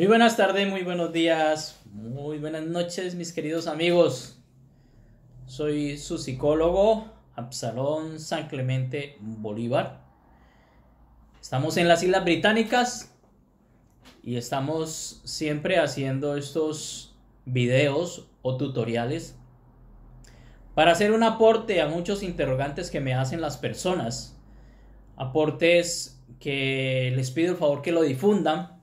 Muy buenas tardes, muy buenos días, muy buenas noches, mis queridos amigos. Soy su psicólogo, Absalón San Clemente Bolívar. Estamos en las Islas Británicas y estamos siempre haciendo estos videos o tutoriales para hacer un aporte a muchos interrogantes que me hacen las personas. Aportes que les pido el favor que lo difundan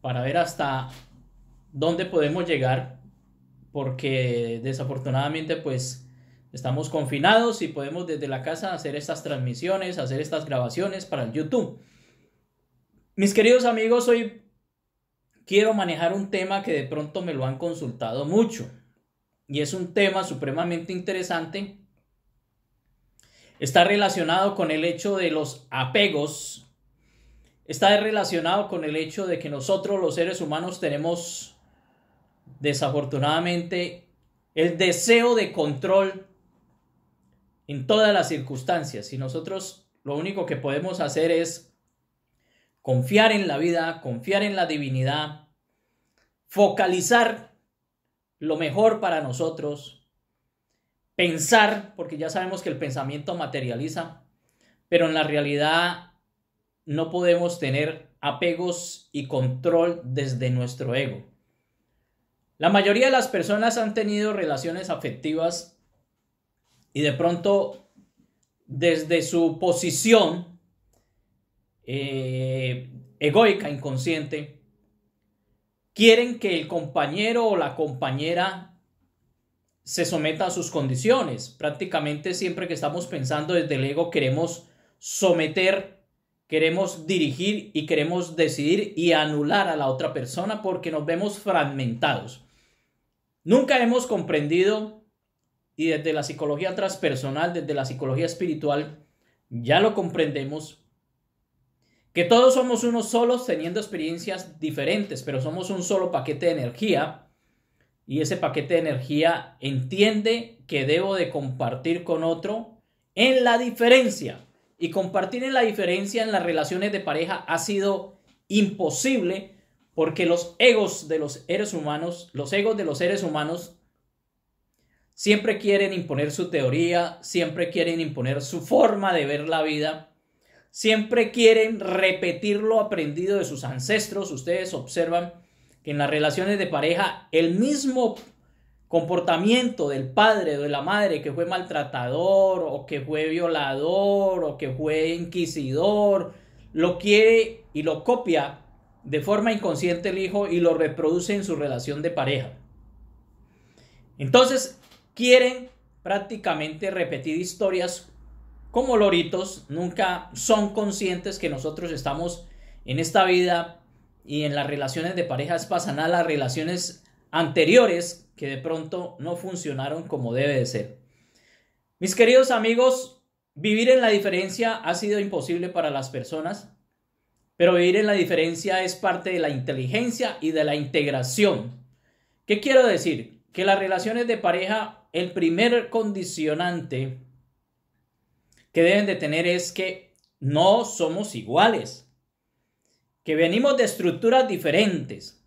para ver hasta dónde podemos llegar, porque desafortunadamente pues estamos confinados y podemos desde la casa hacer estas transmisiones, hacer estas grabaciones para el YouTube. Mis queridos amigos, hoy quiero manejar un tema que de pronto me lo han consultado mucho y es un tema supremamente interesante. Está relacionado con el hecho de los apegos está relacionado con el hecho de que nosotros los seres humanos tenemos desafortunadamente el deseo de control en todas las circunstancias y nosotros lo único que podemos hacer es confiar en la vida, confiar en la divinidad, focalizar lo mejor para nosotros, pensar, porque ya sabemos que el pensamiento materializa, pero en la realidad no podemos tener apegos y control desde nuestro ego. La mayoría de las personas han tenido relaciones afectivas y de pronto desde su posición eh, egoica, inconsciente, quieren que el compañero o la compañera se someta a sus condiciones. Prácticamente siempre que estamos pensando desde el ego queremos someter queremos dirigir y queremos decidir y anular a la otra persona porque nos vemos fragmentados. Nunca hemos comprendido, y desde la psicología transpersonal, desde la psicología espiritual, ya lo comprendemos, que todos somos unos solos teniendo experiencias diferentes, pero somos un solo paquete de energía y ese paquete de energía entiende que debo de compartir con otro en la diferencia y compartir la diferencia en las relaciones de pareja ha sido imposible porque los egos de los seres humanos, los egos de los seres humanos siempre quieren imponer su teoría, siempre quieren imponer su forma de ver la vida, siempre quieren repetir lo aprendido de sus ancestros. Ustedes observan que en las relaciones de pareja el mismo comportamiento del padre o de la madre que fue maltratador o que fue violador o que fue inquisidor, lo quiere y lo copia de forma inconsciente el hijo y lo reproduce en su relación de pareja. Entonces, quieren prácticamente repetir historias como loritos, nunca son conscientes que nosotros estamos en esta vida y en las relaciones de es pasan a las relaciones anteriores que de pronto no funcionaron como debe de ser. Mis queridos amigos, vivir en la diferencia ha sido imposible para las personas, pero vivir en la diferencia es parte de la inteligencia y de la integración. ¿Qué quiero decir? Que las relaciones de pareja, el primer condicionante que deben de tener es que no somos iguales, que venimos de estructuras diferentes,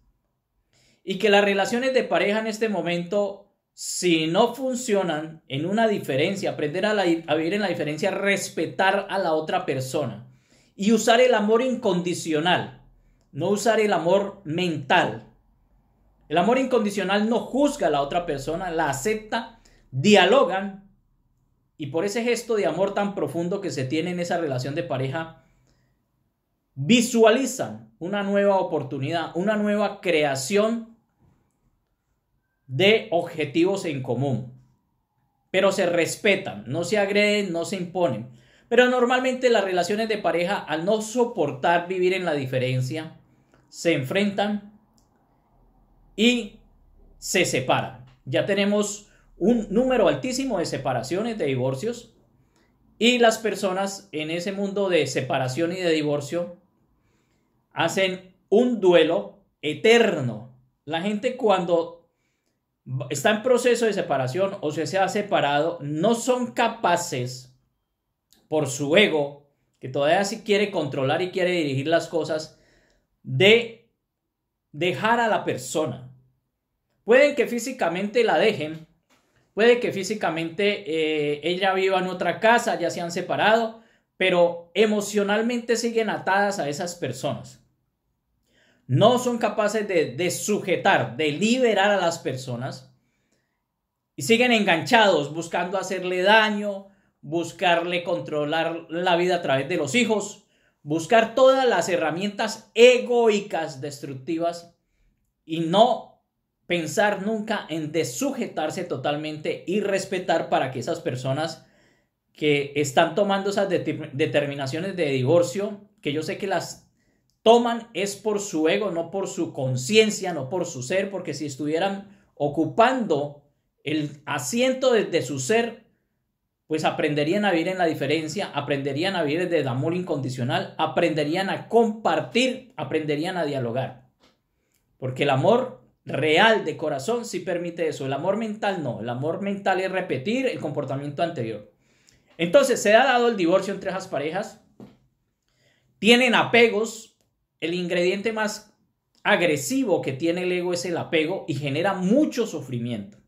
y que las relaciones de pareja en este momento, si no funcionan en una diferencia, aprender a, vivir en la diferencia, respetar a la otra persona y usar el amor incondicional, no usar el amor mental. El amor incondicional no juzga a la otra persona, la acepta, dialogan y por ese gesto de amor tan profundo que se tiene en esa relación de pareja, visualizan una nueva oportunidad, una nueva creación de objetivos en común. Pero se respetan, no se agreden, no se imponen. Pero normalmente las relaciones de pareja, al no soportar vivir en la diferencia, se enfrentan y se separan. Ya tenemos un número altísimo de separaciones, de divorcios, y las personas en ese mundo de separación y de divorcio hacen un duelo eterno. La gente cuando está en proceso de separación o se ha separado, no son capaces por su ego, que todavía sí quiere controlar y quiere dirigir las cosas, de dejar a la persona. Pueden que físicamente la dejen, puede que físicamente eh, ella viva en otra casa, ya se han separado, pero emocionalmente siguen atadas a esas personas no son capaces de, sujetar, de liberar a las personas y siguen enganchados buscando hacerle daño, buscarle controlar la vida a través de los hijos, buscar todas las herramientas egoicas destructivas y no pensar nunca en desujetarse totalmente y respetar para que esas personas que están tomando esas determinaciones de divorcio, que yo sé que las toman es por su ego, no por su conciencia, no por su ser, porque si estuvieran ocupando el asiento desde su ser, pues aprenderían a vivir en la diferencia, aprenderían a vivir desde el amor incondicional, aprenderían a compartir, aprenderían a dialogar. Porque el amor real de corazón sí permite eso, el amor mental no, el amor mental es repetir el comportamiento anterior. Entonces se ha dado el divorcio entre esas parejas, tienen apegos el ingrediente más agresivo que tiene el ego es el apego y genera mucho sufrimiento.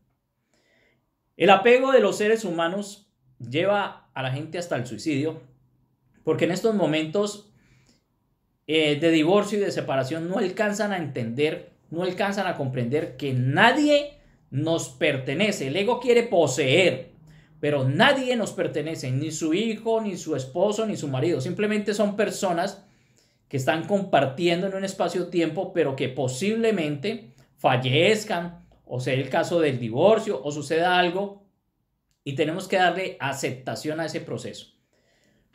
El apego de los seres humanos lleva a la gente hasta el suicidio, porque en estos momentos eh, de divorcio y de separación no alcanzan a entender, no alcanzan a comprender que nadie nos pertenece. El ego quiere poseer, pero nadie nos pertenece, ni su hijo, ni su esposo, ni su marido. Simplemente son personas que están compartiendo en un espacio-tiempo, pero que posiblemente fallezcan, o sea, el caso del divorcio, o suceda algo, y tenemos que darle aceptación a ese proceso.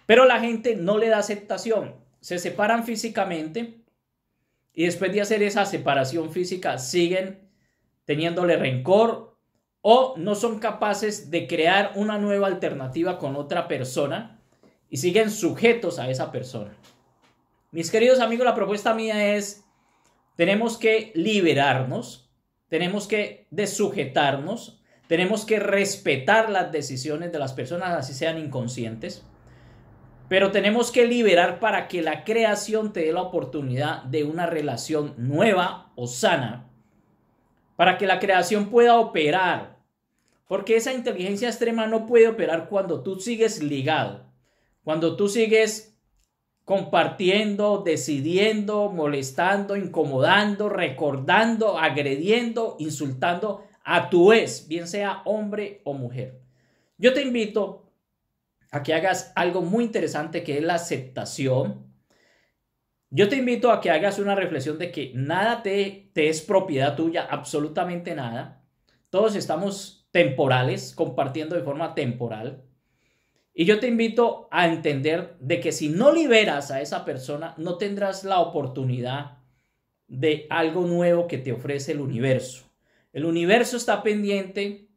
Pero la gente no le da aceptación, se separan físicamente y después de hacer esa separación física siguen teniéndole rencor o no son capaces de crear una nueva alternativa con otra persona y siguen sujetos a esa persona. Mis queridos amigos, la propuesta mía es, tenemos que liberarnos, tenemos que desujetarnos, tenemos que respetar las decisiones de las personas, así sean inconscientes, pero tenemos que liberar para que la creación te dé la oportunidad de una relación nueva o sana, para que la creación pueda operar, porque esa inteligencia extrema no puede operar cuando tú sigues ligado, cuando tú sigues compartiendo, decidiendo, molestando, incomodando, recordando, agrediendo, insultando a tu ex, bien sea hombre o mujer. Yo te invito a que hagas algo muy interesante que es la aceptación. Yo te invito a que hagas una reflexión de que nada te, es propiedad tuya, absolutamente nada. Todos estamos temporales, compartiendo de forma temporal. Y yo te invito a entender de que si no liberas a esa persona, no tendrás la oportunidad de algo nuevo que te ofrece el universo. El universo está pendiente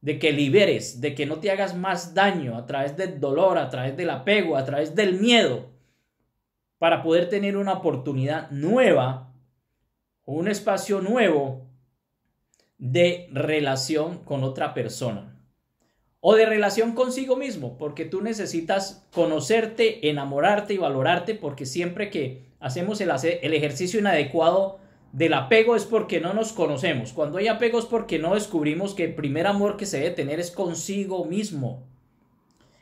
de que liberes, de que no te hagas más daño a través del dolor, a través del apego, a través del miedo, para poder tener una oportunidad nueva un espacio nuevo de relación con otra persona o de relación consigo mismo, porque tú necesitas conocerte, enamorarte y valorarte, porque siempre que hacemos el, ejercicio inadecuado del apego es porque no nos conocemos. Cuando hay apego es porque no descubrimos que el primer amor que se debe tener es consigo mismo.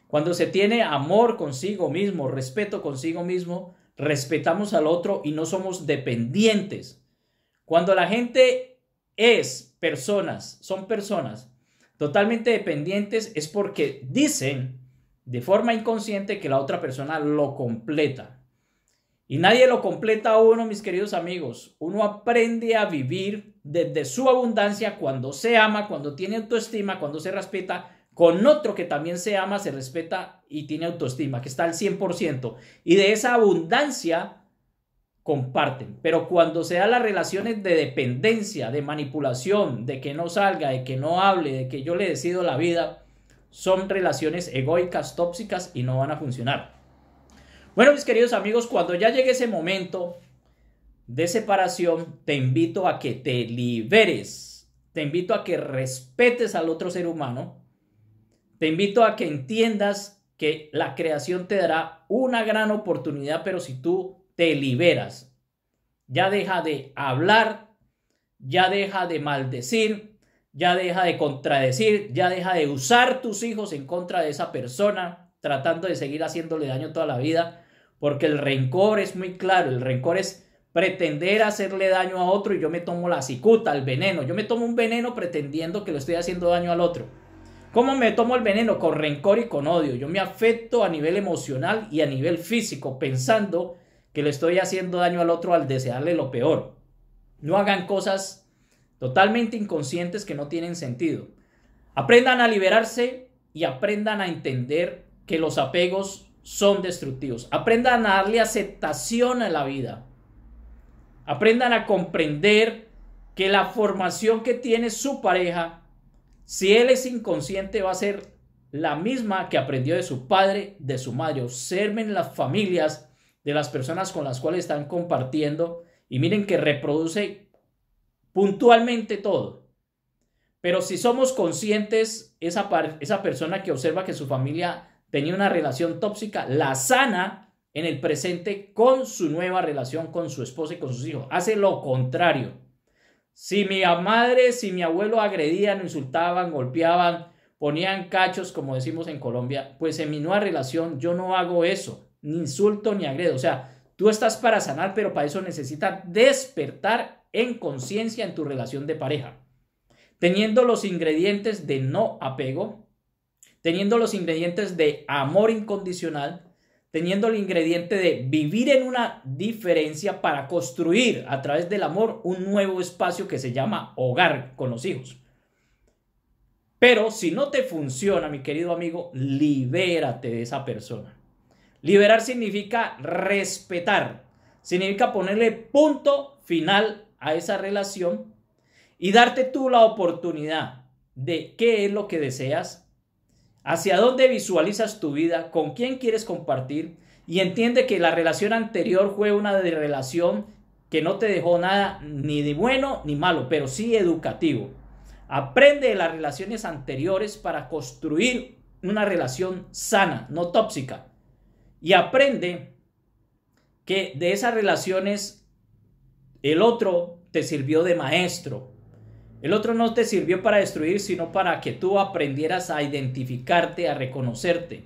Cuando se tiene amor consigo mismo, respeto consigo mismo, respetamos al otro y no somos dependientes. Cuando la gente es personas, son personas totalmente dependientes es porque dicen de forma inconsciente que la otra persona lo completa. Y nadie lo completa a uno, mis queridos amigos. Uno aprende a vivir desde su abundancia cuando se ama, cuando tiene autoestima, cuando se respeta, con otro que también se ama, se respeta y tiene autoestima, que está al 100%. Y de esa abundancia comparten. Pero cuando se dan las relaciones de dependencia, de manipulación, de que no salga, de que no hable, de que yo le decido la vida, son relaciones egoicas, tóxicas y no van a funcionar. Bueno, mis queridos amigos, cuando ya llegue ese momento de separación, te invito a que te liberes, te invito a que respetes al otro ser humano, te invito a que entiendas que la creación te dará una gran oportunidad, pero si tú te liberas. Ya deja de hablar, ya deja de maldecir, ya deja de contradecir, ya deja de usar tus hijos en contra de esa persona, tratando de seguir haciéndole daño toda la vida, porque el rencor es muy claro, el rencor es pretender hacerle daño a otro y yo me tomo la cicuta, el veneno, yo me tomo un veneno pretendiendo que le estoy haciendo daño al otro. ¿Cómo me tomo el veneno? Con rencor y con odio. Yo me afecto a nivel emocional y a nivel físico, pensando que le estoy haciendo daño al otro al desearle lo peor. No hagan cosas totalmente inconscientes que no tienen sentido. Aprendan a liberarse y aprendan a entender que los apegos son destructivos. Aprendan a darle aceptación a la vida. Aprendan a comprender que la formación que tiene su pareja, si él es inconsciente, va a ser la misma que aprendió de su padre, de su madre. Observen las familias de las personas con las cuales están compartiendo y miren que reproduce puntualmente todo. Pero si somos conscientes, esa, esa persona que observa que su familia tenía una relación tóxica, la sana en el presente con su nueva relación con su esposa y con sus hijos. Hace lo contrario. Si mi madre, si mi abuelo agredían, insultaban, golpeaban, ponían cachos, como decimos en Colombia, pues en mi nueva relación yo no hago eso ni insulto, ni agredo. O sea, tú estás para sanar, pero para eso necesitas despertar en conciencia en tu relación de pareja. Teniendo los ingredientes de no apego, teniendo los ingredientes de amor incondicional, teniendo el ingrediente de vivir en una diferencia para construir a través del amor un nuevo espacio que se llama hogar con los hijos. Pero si no te funciona, mi querido amigo, libérate de esa persona. Liberar significa respetar, significa ponerle punto final a esa relación y darte tú la oportunidad de qué es lo que deseas, hacia dónde visualizas tu vida, con quién quieres compartir y entiende que la relación anterior fue una de relación que no te dejó nada ni de bueno ni malo, pero sí educativo. Aprende de las relaciones anteriores para construir una relación sana, no tóxica y aprende que de esas relaciones el otro te sirvió de maestro. El otro no te sirvió para destruir, sino para que tú aprendieras a identificarte, a reconocerte.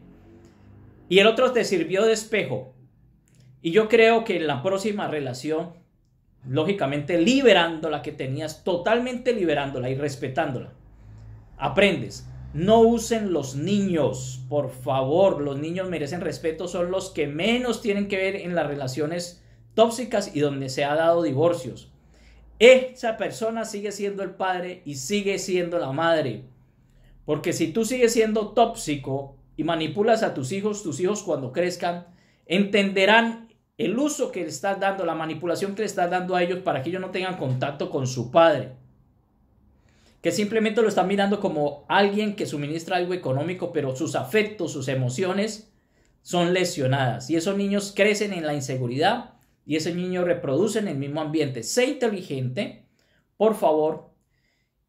Y el otro te sirvió de espejo. Y yo creo que en la próxima relación, lógicamente liberándola que tenías, totalmente liberándola y respetándola, aprendes. No usen los niños, por favor. Los niños merecen respeto, son los que menos tienen que ver en las relaciones tóxicas y donde se ha dado divorcios. Esa persona sigue siendo el padre y sigue siendo la madre. Porque si tú sigues siendo tóxico y manipulas a tus hijos, tus hijos cuando crezcan entenderán el uso que le estás dando, la manipulación que le estás dando a ellos para que ellos no tengan contacto con su padre que simplemente lo están mirando como alguien que suministra algo económico, pero sus afectos, sus emociones son lesionadas. Y esos niños crecen en la inseguridad y esos niños reproducen el mismo ambiente. Sé inteligente, por favor,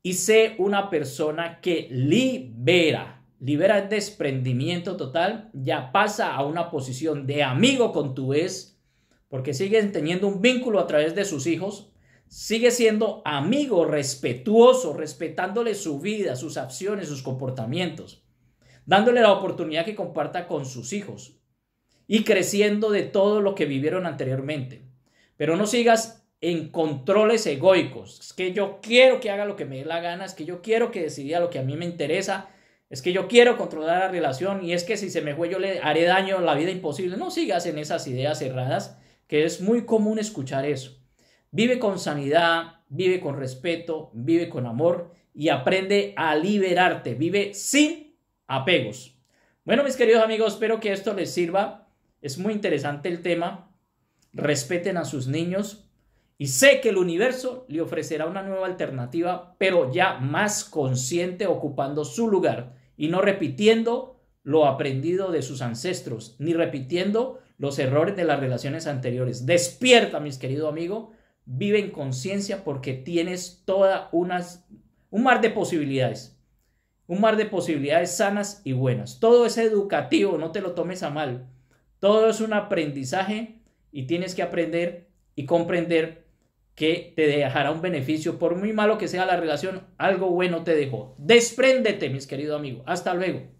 y sé una persona que libera, libera el desprendimiento total, ya pasa a una posición de amigo con tu ex, porque siguen teniendo un vínculo a través de sus hijos, sigue siendo amigo, respetuoso, respetándole su vida, sus acciones, sus comportamientos, dándole la oportunidad que comparta con sus hijos y creciendo de todo lo que vivieron anteriormente. Pero no sigas en controles egoicos, es que yo quiero que haga lo que me dé la gana, es que yo quiero que decida lo que a mí me interesa, es que yo quiero controlar la relación y es que si se me fue yo le haré daño, la vida imposible. No sigas en esas ideas cerradas, que es muy común escuchar eso. Vive con sanidad, vive con respeto, vive con amor y aprende a liberarte. Vive sin apegos. Bueno, mis queridos amigos, espero que esto les sirva. Es muy interesante el tema. Respeten a sus niños. Y sé que el universo le ofrecerá una nueva alternativa, pero ya más consciente, ocupando su lugar y no repitiendo lo aprendido de sus ancestros, ni repitiendo los errores de las relaciones anteriores. Despierta, mis queridos amigos vive en conciencia porque tienes toda unas, un mar de posibilidades. Un mar de posibilidades sanas y buenas. Todo es educativo, no te lo tomes a mal. Todo es un aprendizaje y tienes que aprender y comprender que te dejará un beneficio. Por muy malo que sea la relación, algo bueno te dejó. Despréndete, mis querido amigo. Hasta luego.